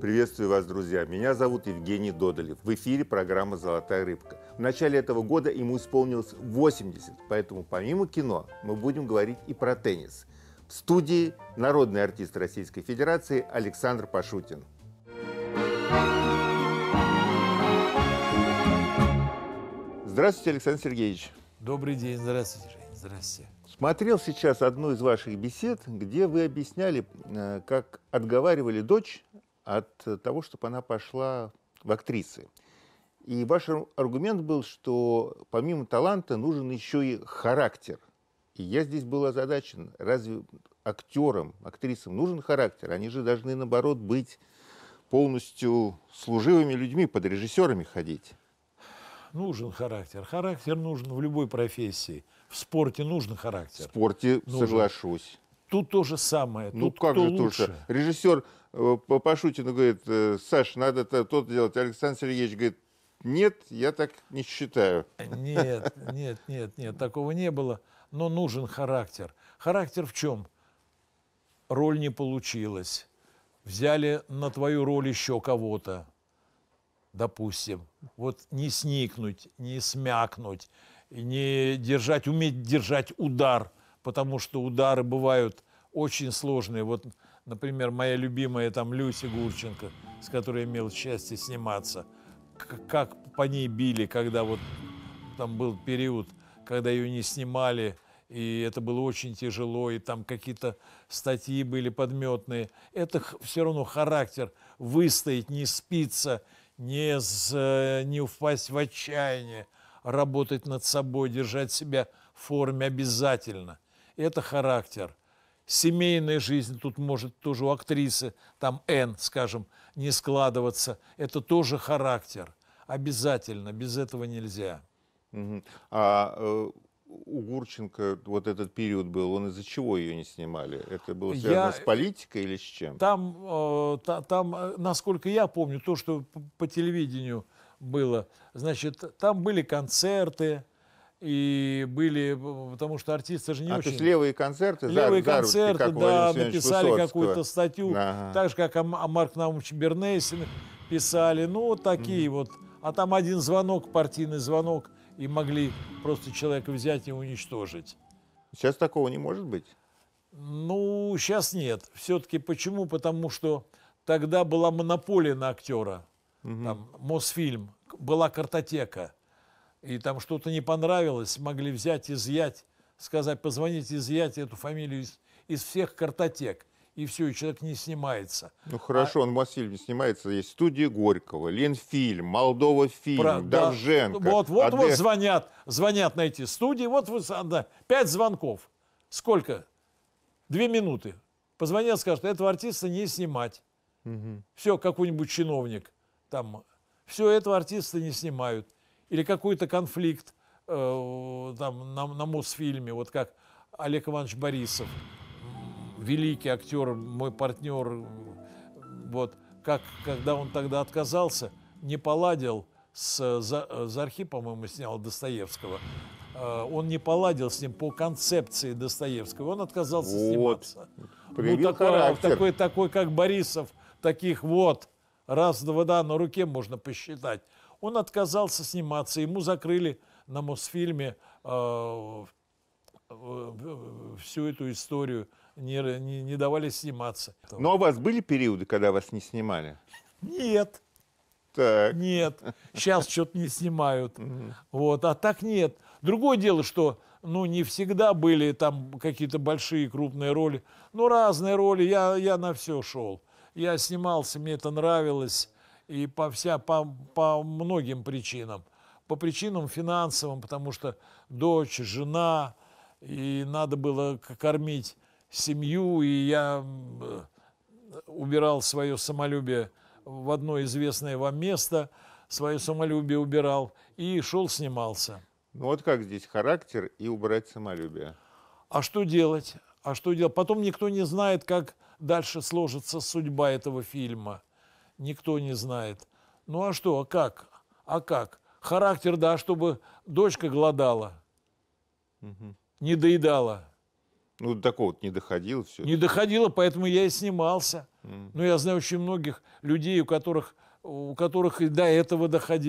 Приветствую вас, друзья. Меня зовут Евгений Додолев. В эфире программа «Золотая рыбка». В начале этого года ему исполнилось 80, поэтому помимо кино мы будем говорить и про теннис. В студии народный артист Российской Федерации Александр Пашутин. Здравствуйте, Александр Сергеевич. Добрый день, здравствуйте. Здравствуйте. Смотрел сейчас одну из ваших бесед, где вы объясняли, э, как отговаривали дочь от э, того, чтобы она пошла в актрисы. И ваш аргумент был, что помимо таланта нужен еще и характер. И я здесь был озадачен, разве актерам, актрисам нужен характер? Они же должны, наоборот, быть полностью служивыми людьми, под режиссерами ходить. Нужен характер. Характер нужен в любой профессии. В спорте нужен характер. В спорте нужен. соглашусь. Тут то же самое. Ну как же лучше? тоже? Режиссер Э, Пашутину говорит, э, Саш, надо то, то делать. Александр Сергеевич говорит, нет, я так не считаю. Нет, нет, нет, нет, такого не было. Но нужен характер. Характер в чем? Роль не получилась. Взяли на твою роль еще кого-то. Допустим. Вот не сникнуть, не смякнуть, не держать, уметь держать удар. Потому что удары бывают очень сложные. Вот Например, моя любимая там Люси Гурченко, с которой имел счастье сниматься. Как по ней били, когда вот там был период, когда ее не снимали, и это было очень тяжело, и там какие-то статьи были подметные. Это все равно характер выстоять, не спиться, не, с, не упасть в отчаяние, работать над собой, держать себя в форме обязательно. Это характер семейная жизнь тут может тоже у актрисы, там Н, скажем, не складываться. Это тоже характер. Обязательно, без этого нельзя. Угу. А э, у Гурченко вот этот период был, он из-за чего ее не снимали? Это было связано я... с политикой или с чем? Там, э, та, там, э, насколько я помню, то, что по телевидению было, значит, там были концерты, и были, потому что артисты же не а очень... то есть левые концерты? Левые за, концерты, за руки, да, написали какую-то статью, ага. так же, как о, о Марк Наумович Бернейсен писали, ну, вот такие mm. вот. А там один звонок, партийный звонок, и могли просто человека взять и уничтожить. Сейчас такого не может быть? Ну, сейчас нет. Все-таки почему? Потому что тогда была монополия на актера. Mm -hmm. Там, Мосфильм, была картотека и там что-то не понравилось, могли взять, изъять, сказать, позвонить, изъять эту фамилию из, из всех картотек. И все, и человек не снимается. Ну хорошо, а... он Васильев не снимается. Есть студия Горького, Ленфильм, Молдова фильм, Про... Довженко. Вот, вот, Аде... вот звонят, звонят на эти студии. Вот вы, да, пять звонков. Сколько? Две минуты. Позвонят, скажут, этого артиста не снимать. Угу. Все, какой-нибудь чиновник там. Все, этого артиста не снимают. Или какой-то конфликт э, там, на, на Мосфильме, вот как Олег Иванович Борисов, великий актер, мой партнер, вот, как, когда он тогда отказался, не поладил с за, Зархи, по-моему, снял Достоевского, э, он не поладил с ним по концепции Достоевского, он отказался вот. сниматься. Проявил ну, такой, характер. такой, такой, как Борисов, таких вот, раз, два, да, на руке можно посчитать. Он отказался сниматься, ему закрыли на Мосфильме э, всю эту историю, не, не, не давали сниматься. Но у вас были периоды, когда вас не снимали? Нет. Так. Нет. Сейчас что-то не снимают. Вот, а так нет. Другое дело, что ну, не всегда были там какие-то большие крупные роли. Ну, разные роли. Я, я на все шел. Я снимался, мне это нравилось и по, вся, по, по многим причинам. По причинам финансовым, потому что дочь, жена, и надо было кормить семью, и я убирал свое самолюбие в одно известное вам место, свое самолюбие убирал и шел снимался. Ну вот как здесь характер и убрать самолюбие? А что делать? А что делать? Потом никто не знает, как дальше сложится судьба этого фильма никто не знает. Ну а что, а как? А как? Характер, да, чтобы дочка голодала, угу. не доедала. Ну, до такого вот не доходило все. Не это. доходило, поэтому я и снимался. Mm. Но ну, я знаю очень многих людей, у которых, у которых и до этого доходило.